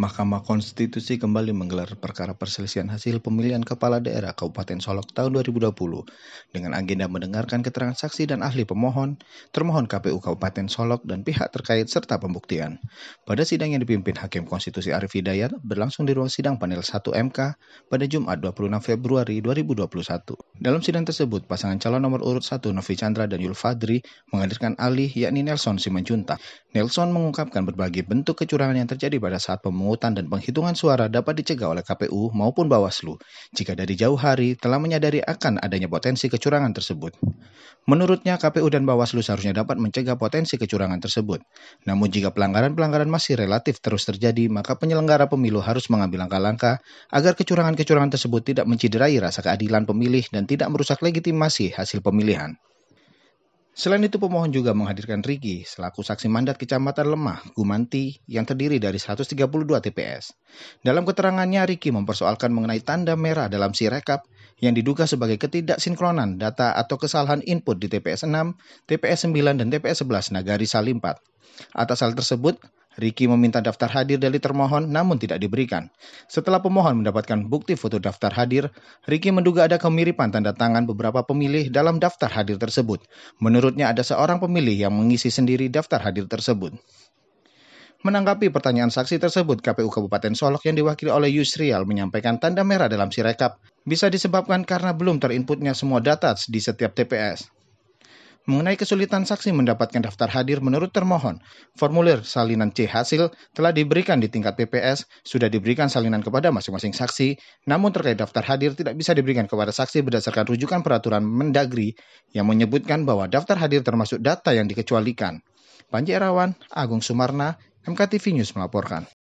Mahkamah Konstitusi kembali menggelar perkara perselisihan hasil pemilihan kepala daerah Kabupaten Solok tahun 2020 dengan agenda mendengarkan keterangan saksi dan ahli pemohon, termohon KPU Kabupaten Solok dan pihak terkait serta pembuktian. Pada sidang yang dipimpin Hakim Konstitusi Arif Hidayat berlangsung di ruang sidang panel 1 MK pada Jumat 26 Februari 2021. Dalam sidang tersebut, pasangan calon nomor urut 1 Novi Chandra dan Yul Fadri menghadirkan ahli yakni Nelson Simanjunta. Nelson mengungkapkan berbagai bentuk kecurangan yang terjadi pada saat pemungutan pemungutan dan penghitungan suara dapat dicegah oleh KPU maupun Bawaslu jika dari jauh hari telah menyadari akan adanya potensi kecurangan tersebut. Menurutnya KPU dan Bawaslu seharusnya dapat mencegah potensi kecurangan tersebut. Namun jika pelanggaran-pelanggaran masih relatif terus terjadi, maka penyelenggara pemilu harus mengambil langkah-langkah agar kecurangan-kecurangan tersebut tidak menciderai rasa keadilan pemilih dan tidak merusak legitimasi hasil pemilihan. Selain itu pemohon juga menghadirkan Riki selaku saksi mandat Kecamatan Lemah, Gumanti yang terdiri dari 132 TPS. Dalam keterangannya Riki mempersoalkan mengenai tanda merah dalam si sirekap yang diduga sebagai ketidaksinkronan data atau kesalahan input di TPS 6, TPS 9 dan TPS 11 Nagari Salimpat. Atas hal tersebut, Riki meminta daftar hadir dari termohon namun tidak diberikan. Setelah pemohon mendapatkan bukti foto daftar hadir, Riki menduga ada kemiripan tanda tangan beberapa pemilih dalam daftar hadir tersebut. Menurutnya ada seorang pemilih yang mengisi sendiri daftar hadir tersebut. Menanggapi pertanyaan saksi tersebut, KPU Kabupaten Solok yang diwakili oleh Yusrial menyampaikan tanda merah dalam sirekap bisa disebabkan karena belum terinputnya semua data di setiap TPS. Mengenai kesulitan saksi mendapatkan daftar hadir menurut termohon, formulir salinan C hasil telah diberikan di tingkat PPS, sudah diberikan salinan kepada masing-masing saksi, namun terkait daftar hadir tidak bisa diberikan kepada saksi berdasarkan rujukan peraturan Mendagri yang menyebutkan bahwa daftar hadir termasuk data yang dikecualikan. Panji Erawan, Agung Sumarna, MKTV News melaporkan.